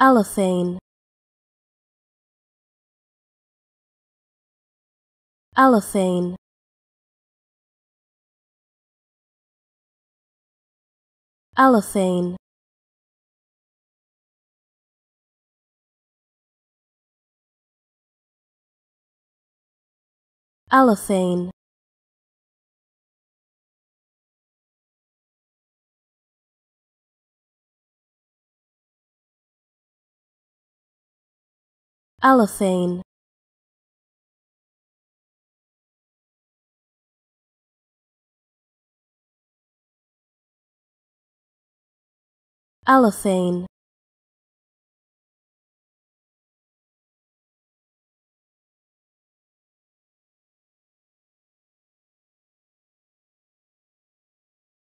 Allophane Allophane Allophane Allophane allophane allophane